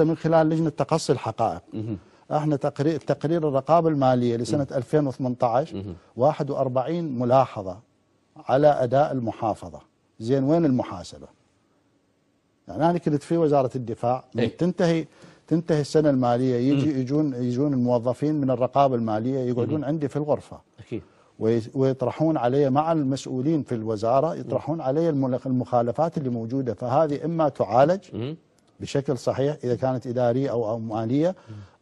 من خلال لجنة تقصي الحقائق احنا تقرير, تقرير الرقابة المالية لسنة 2018 41 ملاحظة على أداء المحافظة زين وين المحاسبة يعني أنا كنت في وزارة الدفاع من ايه؟ تنتهي تنتهي السنة المالية يجي يجون يجون الموظفين من الرقابة المالية يقعدون عندي في الغرفة أكيد ويطرحون علي مع المسؤولين في الوزارة يطرحون علي المخالفات اللي موجودة فهذه إما تعالج بشكل صحيح اذا كانت اداريه او ماليه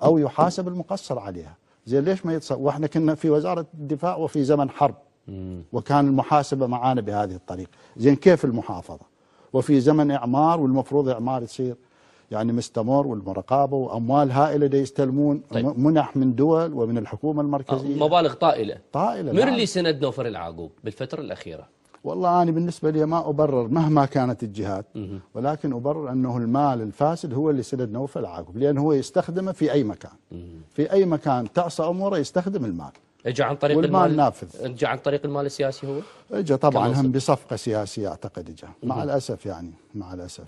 او يحاسب المقصر عليها زين ليش ما يتصور واحنا كنا في وزاره الدفاع وفي زمن حرب وكان المحاسبه معانا بهذه الطريقه زين كيف المحافظه وفي زمن اعمار والمفروض اعمار يصير يعني مستمر والمراقبه واموال هائله دي يستلمون طيب. منح من دول ومن الحكومه المركزيه مبالغ طائله طائله مر اللي سند نوفر العاقوب بالفتره الاخيره والله أنا بالنسبة لي ما أبرر مهما كانت الجهات ولكن أبرر أنه المال الفاسد هو اللي سدد نوفل العاقب لأنه هو يستخدمه في أي مكان في أي مكان تعصى أموره يستخدم المال اجى عن طريق المال نافذ اجى عن طريق المال السياسي هو؟ اجى طبعا هم بصفقه سياسيه اعتقد اجى مع الاسف يعني مع الاسف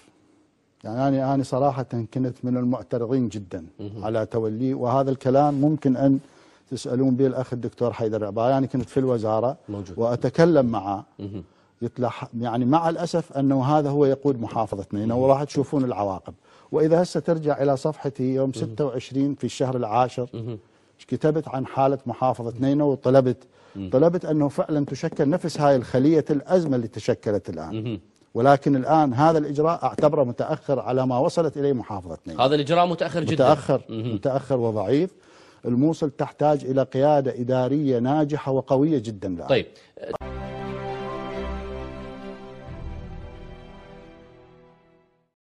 يعني انا انا صراحه كنت من المعترضين جدا على توليه وهذا الكلام ممكن ان تسألون به الأخ الدكتور حيدر يعني كنت في الوزارة موجود. وأتكلم معه يعني مع الأسف أنه هذا هو يقود محافظتنا هنا وراح تشوفون العواقب وإذا هسه ترجع إلى صفحتي يوم 26 في الشهر العاشر كتبت عن حالة محافظة نينوى وطلبت طلبت أنه فعلا تشكل نفس هاي الخلية الأزمة اللي تشكلت الآن ولكن الآن هذا الإجراء أعتبره متأخر على ما وصلت إليه محافظة نينوى هذا الإجراء متأخر جدا متأخر, متأخر وضعيف الموصل تحتاج إلى قيادة إدارية ناجحة وقوية جدا لها. طيب